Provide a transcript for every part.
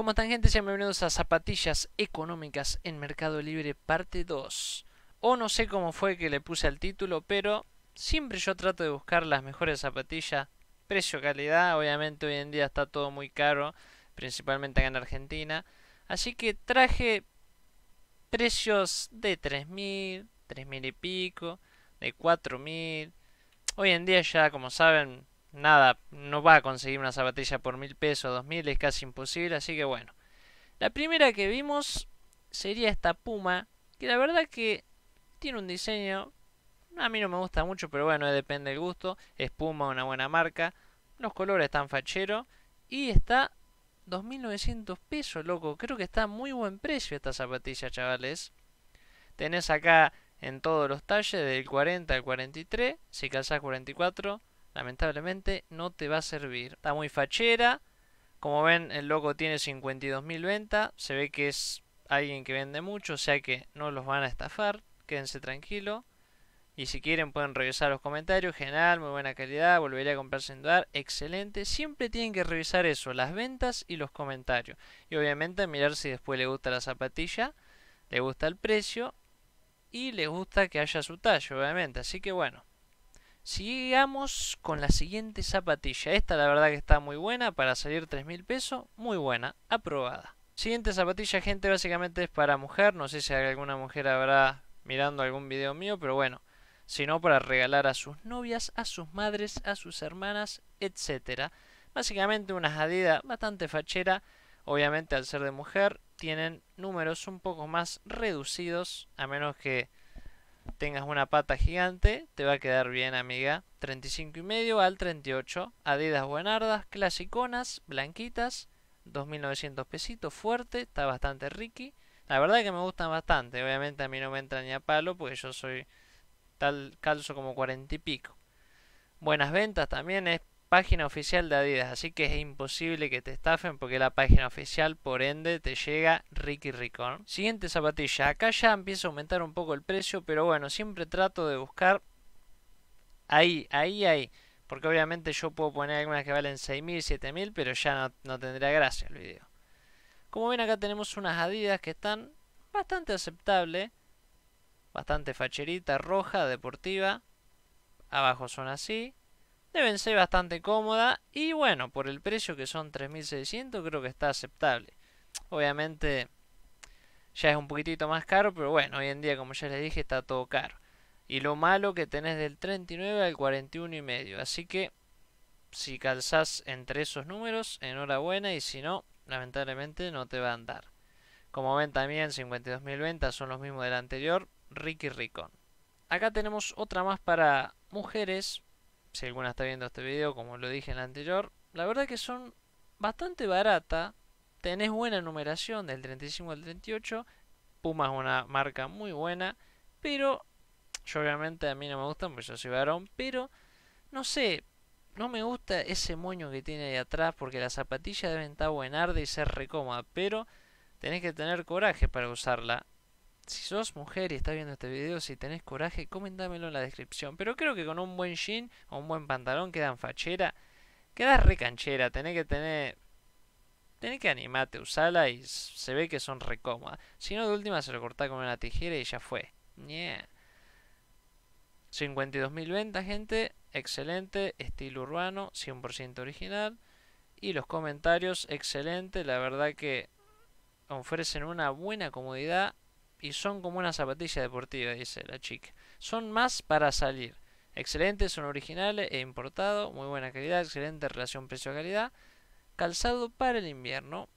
Como tangente, sean bienvenidos a Zapatillas Económicas en Mercado Libre, parte 2. O no sé cómo fue que le puse al título, pero siempre yo trato de buscar las mejores zapatillas, precio-calidad. Obviamente, hoy en día está todo muy caro, principalmente acá en Argentina. Así que traje precios de 3.000, 3.000 y pico, de 4.000. Hoy en día ya, como saben, nada, no va a conseguir una zapatilla por mil pesos, dos mil, es casi imposible, así que bueno. La primera que vimos sería esta Puma, que la verdad que tiene un diseño, a mí no me gusta mucho, pero bueno, depende del gusto, es Puma, una buena marca, los colores están fachero y está 2.900 pesos, loco, creo que está muy buen precio esta zapatilla, chavales. Tenés acá en todos los talles, del 40 al 43, si calzás 44, lamentablemente no te va a servir. Está muy fachera. Como ven, el loco tiene 52.000 ventas. Se ve que es alguien que vende mucho, o sea que no los van a estafar. Quédense tranquilo. Y si quieren pueden revisar los comentarios. General, muy buena calidad. Volvería a comprar sin dudar. Excelente. Siempre tienen que revisar eso, las ventas y los comentarios. Y obviamente mirar si después le gusta la zapatilla, le gusta el precio y le gusta que haya su tallo, obviamente. Así que bueno. Sigamos con la siguiente zapatilla. Esta la verdad que está muy buena para salir 3000 mil pesos. Muy buena, aprobada. Siguiente zapatilla, gente, básicamente es para mujer. No sé si alguna mujer habrá mirando algún video mío, pero bueno. Si no, para regalar a sus novias, a sus madres, a sus hermanas, etc. Básicamente una jadida bastante fachera. Obviamente al ser de mujer tienen números un poco más reducidos, a menos que tengas una pata gigante, te va a quedar bien, amiga. 35 y medio al 38. Adidas buenardas, clasiconas, blanquitas, 2900 pesitos, fuerte, está bastante ricky. La verdad es que me gustan bastante. Obviamente a mí no me entra ni a palo porque yo soy tal calzo como 40 y pico. Buenas ventas también es página oficial de Adidas, así que es imposible que te estafen porque la página oficial, por ende, te llega Ricky Ricón. Siguiente zapatilla, acá ya empieza a aumentar un poco el precio, pero bueno, siempre trato de buscar ahí, ahí, ahí. Porque obviamente yo puedo poner algunas que valen 6.000, 7.000, pero ya no, tendría gracia el video. Como ven acá tenemos unas Adidas que están bastante aceptable, bastante facherita, roja, deportiva. Abajo son así, deben ser bastante cómoda y bueno, por el precio que son 3600 creo que está aceptable. Obviamente ya es un poquitito más caro, pero bueno, hoy en día como ya les dije está todo caro. Y lo malo que tenés del 39 al 41 y medio, así que si calzás entre esos números, enhorabuena y si no, lamentablemente no te va a andar. Como ven también 52.000 ventas son los mismos del anterior, Ricky Ricón. Acá tenemos otra más para mujeres, si alguna está viendo este video, como lo dije en el anterior, la verdad que son bastante baratas, Tenés buena numeración del 35 al 38. Puma es una marca muy buena, pero yo obviamente a mí no me gustan porque yo soy varón, pero no sé, no me gusta ese moño que tiene ahí atrás porque la zapatillas deben estar buenarde y ser recómoda, pero tenés que tener coraje para usarla. Si sos mujer y estás viendo este video, si tenés coraje, comentámelo en la descripción. Pero creo que con un buen jean o un buen pantalón quedan fachera. Quedas recanchera, tenés que tener... Tenés que animarte, usarla y se ve que son re cómodas. Si no, de última se lo cortá con una tijera y ya fue. Yeah. 52.000 ventas, gente. Excelente. Estilo urbano, 100% original. Y los comentarios, excelente. La verdad que ofrecen una buena comodidad y son como una zapatilla deportiva, dice la chica. Son más para salir. Excelentes, son originales e importados. muy buena calidad, excelente relación precio-calidad. Calzado para el invierno.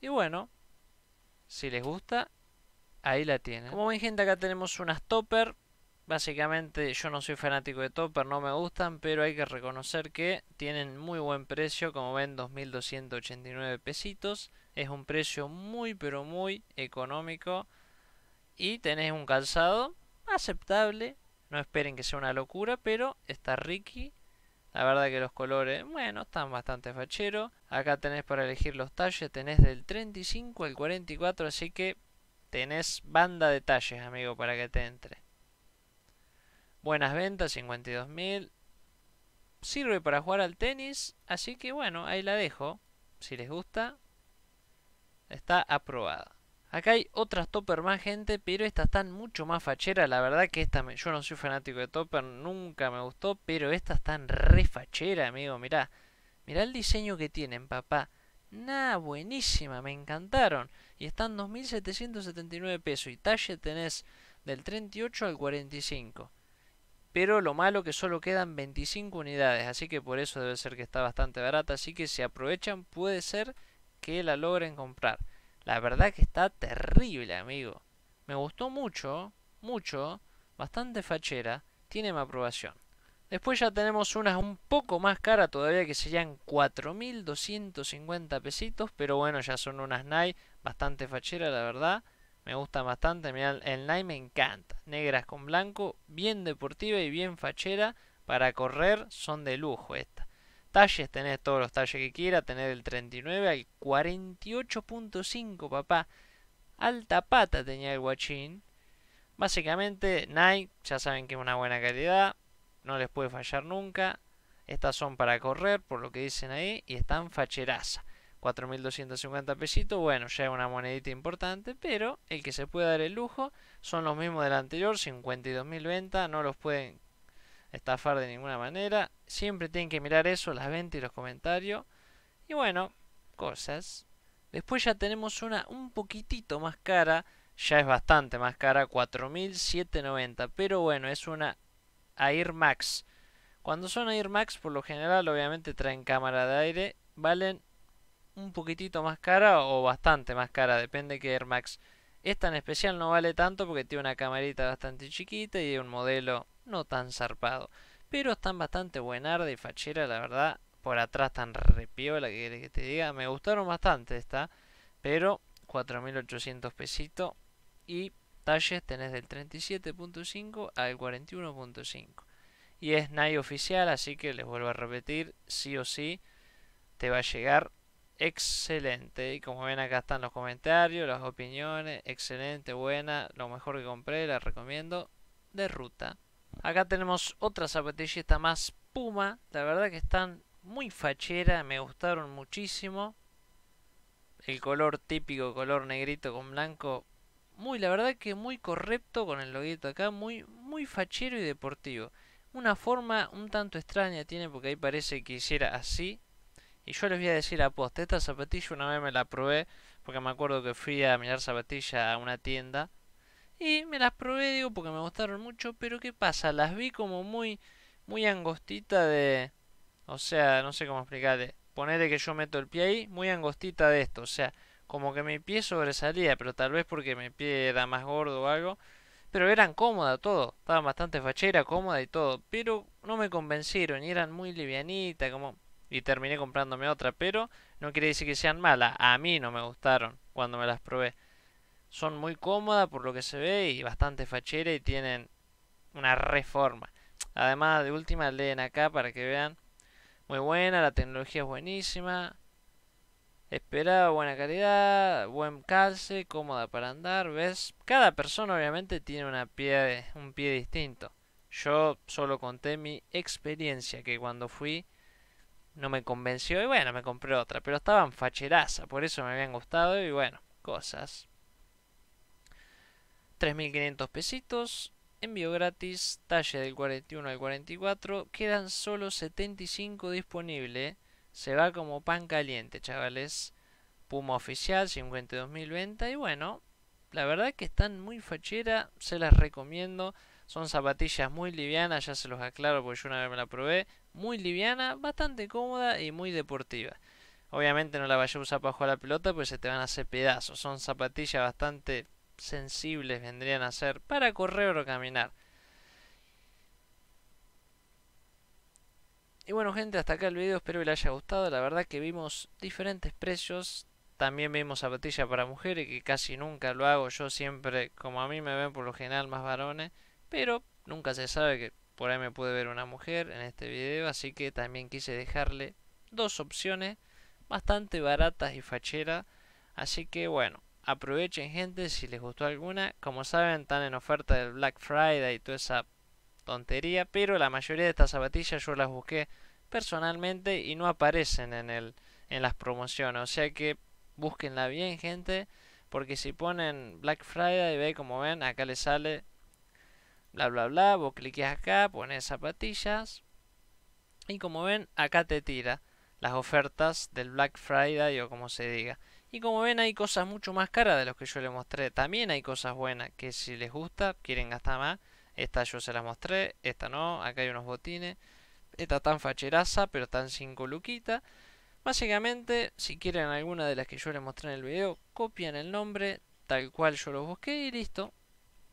Y bueno, si les gusta, ahí la tienen. Como ven gente, acá tenemos unas topper Básicamente yo no soy fanático de Topper, no me gustan, pero hay que reconocer que tienen muy buen precio, como ven 2.289 pesitos. Es un precio muy pero muy económico y tenés un calzado aceptable. No esperen que sea una locura, pero está Ricky. La verdad que los colores, bueno, están bastante fachero. Acá tenés para elegir los talles, tenés del 35 al 44, así que tenés banda de talles, amigo, para que te entre. Buenas ventas, 52.000. Sirve para jugar al tenis, así que bueno, ahí la dejo. Si les gusta, está aprobada. Acá hay otras topper más gente, pero estas están mucho más facheras. La verdad que esta yo no soy fanático de topper, nunca me gustó, pero estas están re amigo. Mirá, mirá el diseño que tienen, papá. Nah, buenísima, me encantaron. Y están 2.779 pesos. Y talle tenés del 38 al 45 pero lo malo que solo quedan 25 unidades, así que por eso debe ser que está bastante barata, así que si aprovechan puede ser que la logren comprar. La verdad que está terrible, amigo. Me gustó mucho, mucho, bastante fachera, tiene mi aprobación. Después ya tenemos unas un poco más caras todavía que serían 4.250 pesitos, pero bueno, ya son unas Nike bastante fachera, la verdad. Me gusta bastante, mira, el Nike me encanta. Negras con blanco, bien deportiva y bien fachera. Para correr son de lujo estas. Talles, tenés todos los talles que quiera, tener el 39 al 48.5, papá. Alta pata tenía el guachín. Básicamente, Nike, ya saben que es una buena calidad, no les puede fallar nunca. Estas son para correr, por lo que dicen ahí, y están facherazas. 4.250 pesitos, bueno, ya es una monedita importante, pero el que se puede dar el lujo son los mismos del anterior, 52.000 venta, no los pueden estafar de ninguna manera, siempre tienen que mirar eso, las ventas y los comentarios, y bueno, cosas. Después ya tenemos una un poquitito más cara, ya es bastante más cara, 4.790, pero bueno, es una Air Max. Cuando son Air Max, por lo general, obviamente traen cámara de aire, valen un poquitito más cara o bastante más cara, depende que Air Max. Esta en especial no vale tanto porque tiene una camarita bastante chiquita y un modelo no tan zarpado. Pero están bastante buenarda y fachera, la verdad. Por atrás tan repiola que que te diga. Me gustaron bastante esta, pero 4.800 pesitos. Y talles tenés del 37.5 al 41.5. Y es Nike oficial, así que les vuelvo a repetir, sí o sí, te va a llegar excelente. Y como ven acá están los comentarios, las opiniones, excelente, buena, lo mejor que compré, la recomiendo, de ruta. Acá tenemos otra esta más Puma, la verdad que están muy fachera, me gustaron muchísimo. El color típico, color negrito con blanco, muy, la verdad que muy correcto con el loguito acá, muy, muy fachero y deportivo. Una forma un tanto extraña tiene porque ahí parece que hiciera así, y yo les voy a decir a poste, esta zapatilla una vez me la probé, porque me acuerdo que fui a mirar zapatillas a una tienda. Y me las probé, digo, porque me gustaron mucho, pero ¿qué pasa? Las vi como muy, muy angostita de... O sea, no sé cómo explicarle. Ponerle que yo meto el pie ahí, muy angostita de esto. O sea, como que mi pie sobresalía, pero tal vez porque mi pie era más gordo o algo. Pero eran cómodas todo, estaban bastante fachera, cómoda y todo. Pero no me convencieron y eran muy livianitas, como y terminé comprándome otra, pero no quiere decir que sean malas. A mí no me gustaron cuando me las probé. Son muy cómodas por lo que se ve y bastante fachera y tienen una reforma. Además, de última leen acá para que vean. Muy buena, la tecnología es buenísima. espera buena calidad, buen calce, cómoda para andar, ¿ves? Cada persona obviamente tiene una pie, un pie distinto. Yo solo conté mi experiencia, que cuando fui no me convenció y bueno, me compré otra, pero estaban facheraza, por eso me habían gustado y bueno, cosas. 3.500 pesitos, envío gratis, talle del 41 al 44, quedan solo 75 disponibles, se va como pan caliente, chavales. Puma oficial, 52.020 y bueno, la verdad que están muy fachera, se las recomiendo. Son zapatillas muy livianas, ya se los aclaro porque yo una vez me la probé muy liviana, bastante cómoda y muy deportiva. Obviamente no la vayas a usar para jugar a la pelota, pues se te van a hacer pedazos. Son zapatillas bastante sensibles, vendrían a ser para correr o caminar. Y bueno gente, hasta acá el video, espero que les haya gustado. La verdad que vimos diferentes precios. También vimos zapatillas para mujeres, que casi nunca lo hago. Yo siempre, como a mí me ven por lo general más varones, pero nunca se sabe que por ahí me puede ver una mujer en este video, así que también quise dejarle dos opciones bastante baratas y facheras. Así que bueno, aprovechen gente si les gustó alguna. Como saben, están en oferta del Black Friday y toda esa tontería, pero la mayoría de estas zapatillas yo las busqué personalmente y no aparecen en el en las promociones, o sea que búsquenla bien, gente, porque si ponen Black Friday, ve como ven, acá les sale bla bla bla, vos cliqueas acá, pones zapatillas y como ven acá te tira las ofertas del Black Friday o como se diga. Y como ven hay cosas mucho más caras de los que yo les mostré. También hay cosas buenas que si les gusta, quieren gastar más. Esta yo se las mostré, esta no, acá hay unos botines. Esta tan facheraza, pero tan 5 luquita. Básicamente, si quieren alguna de las que yo les mostré en el video, copian el nombre tal cual yo lo busqué y listo.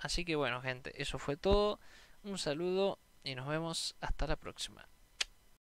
Así que bueno, gente, eso fue todo. Un saludo y nos vemos hasta la próxima.